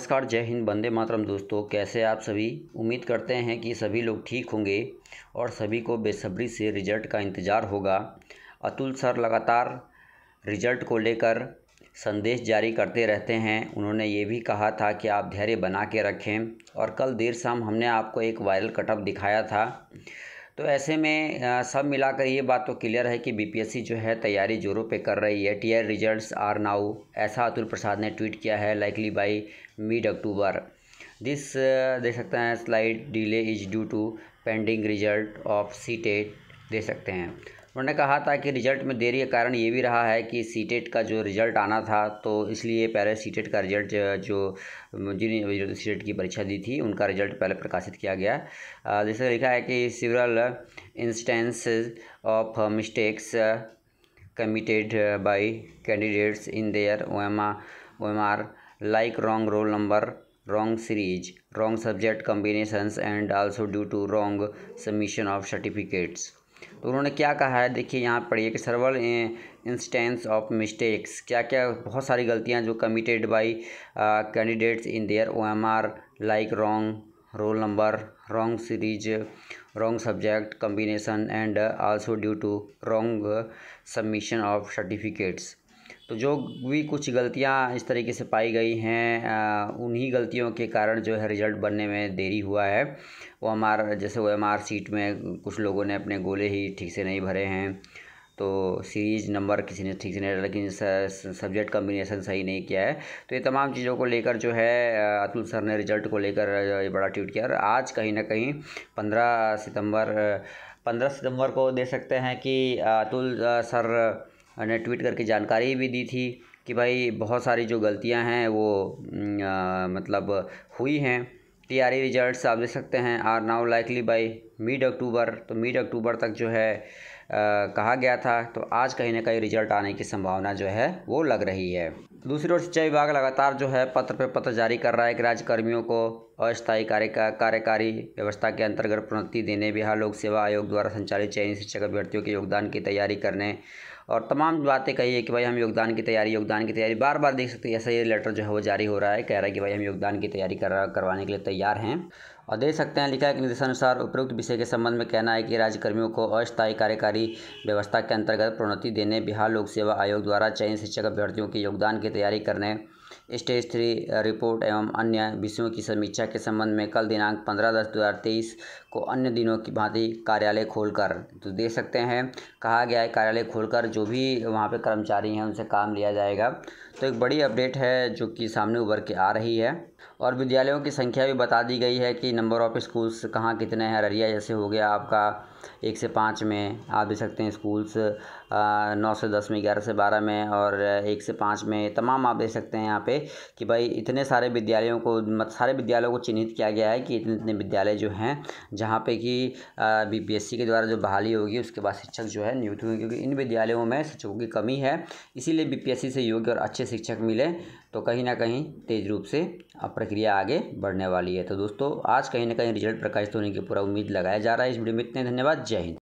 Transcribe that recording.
नमस्कार जय हिंद बंदे मातरम दोस्तों कैसे आप सभी उम्मीद करते हैं कि सभी लोग ठीक होंगे और सभी को बेसब्री से रिजल्ट का इंतज़ार होगा अतुल सर लगातार रिजल्ट को लेकर संदेश जारी करते रहते हैं उन्होंने ये भी कहा था कि आप धैर्य बना के रखें और कल देर शाम हमने आपको एक वायरल कटअप दिखाया था तो ऐसे में सब मिलाकर ये बात तो क्लियर है कि बीपीएससी जो है तैयारी जोरों पे कर रही है टीयर रिजल्ट्स आर नाउ ऐसा अतुल प्रसाद ने ट्वीट किया है likely by mid October this देख सकते हैं slight delay is due to pending result of C TET दे सकते हैं उन्होंने कहा था कि रिजल्ट में देरी का कारण ये भी रहा है कि सीटेट का जो रिजल्ट आना था तो इसलिए पहले सीटेट का रिजल्ट जो जिन सीटेट की परीक्षा दी थी उनका रिजल्ट पहले प्रकाशित किया गया जैसे लिखा है कि several instances of mistakes committed by candidates in their O M R like wrong roll number wrong series wrong subject combinations and also due to wrong submission of certificates तो उन्होंने क्या कहा है देखिए यहाँ पढ़िए कि सर्वर इंस्टेंस ऑफ मिस्टेक्स क्या क्या बहुत सारी गलतियाँ जो committed by candidates in their O M R like wrong roll number wrong series wrong subject combination and also due to wrong submission of certificates तो जो भी कुछ गलतियां इस तरीके से पाई गई हैं उन्हीं गलतियों के कारण जो है रिज़ल्ट बनने में देरी हुआ है वो हमारा जैसे वो एम सीट में कुछ लोगों ने अपने गोले ही ठीक से नहीं भरे हैं तो सीरीज नंबर किसी ने ठीक से नहीं लेकिन सब्जेक्ट कम्बिनेशन सही नहीं किया है तो ये तमाम चीज़ों को लेकर जो है अतुल सर ने रिजल्ट को लेकर ये बड़ा ट्वीट किया और आज कहीं ना कहीं पंद्रह सितंबर पंद्रह सितंबर को दे सकते हैं कि अतुल सर ने ट्वीट करके जानकारी भी दी थी कि भाई बहुत सारी जो गलतियां हैं वो आ, मतलब हुई हैं टी रिजल्ट्स रिजल्ट आप देख सकते हैं are now likely by mid October तो मिड अक्टूबर तक जो है आ, कहा गया था तो आज कहीं ना कहीं रिजल्ट आने की संभावना जो है वो लग रही है दूसरी ओर सिंचाई विभाग लगातार जो है पत्र पर पत्र जारी कर रहा है कि राज्य कर्मियों को अस्थायी कार्य का कार्यकारी व्यवस्था के अंतर्गत प्रोन्नति देने बिहार लोक सेवा आयोग द्वारा संचालित चयनित शिक्षक अभ्यर्थियों के योगदान की तैयारी करने और तमाम बातें कही है कि भाई हम योगदान की तैयारी योगदान की तैयारी बार बार देख सकते हैं ऐसा ये लेटर जो है वो जारी हो रहा है कह रहा है कि भाई हम योगदान की तैयारी कर करवाने के लिए तैयार हैं और देख सकते हैं लिखा है कि निर्देशानुसार उपयुक्त विषय के संबंध में कहना है कि राज्यकर्मियों को अस्थायी कार्यकारी व्यवस्था के अंतर्गत प्रोन्नति देने बिहार लोक सेवा आयोग द्वारा चयन शिक्षक अभ्यर्थियों के योगदान की की तैयारी कर रहे हैं स्टेज थ्री रिपोर्ट एवं अन्य विषयों की समीक्षा के संबंध में कल दिनांक पंद्रह दस दो हज़ार तेईस को अन्य दिनों की भांति कार्यालय खोलकर तो देख सकते हैं कहा गया है कार्यालय खोलकर जो भी वहाँ पे कर्मचारी हैं उनसे काम लिया जाएगा तो एक बड़ी अपडेट है जो कि सामने उभर के आ रही है और विद्यालयों की संख्या भी बता दी गई है कि नंबर ऑफ़ स्कूल्स कहाँ कितने हैं अररिया जैसे हो गया आपका एक से पाँच में आप देख सकते हैं स्कूल्स नौ से दस में ग्यारह से बारह में और एक से पाँच में तमाम आप देख सकते हैं यहाँ पे कि भाई इतने सारे विद्यालयों को मत सारे विद्यालयों को चिन्हित किया गया है कि इतने इतने विद्यालय जो हैं जहाँ पे कि बी के द्वारा जो बहाली होगी उसके बाद शिक्षक जो है नियुक्त होंगे क्योंकि इन विद्यालयों में शिक्षकों की कमी है इसीलिए बी से योग्य और अच्छे शिक्षक मिले तो कहीं ना कहीं तेज रूप से अब प्रक्रिया आगे बढ़ने वाली है तो दोस्तों आज कहीं ना कहीं रिजल्ट प्रकाशित होने की पूरा उम्मीद लगाया जा रहा है इस वीडियो में इतने धन्यवाद जय हिंद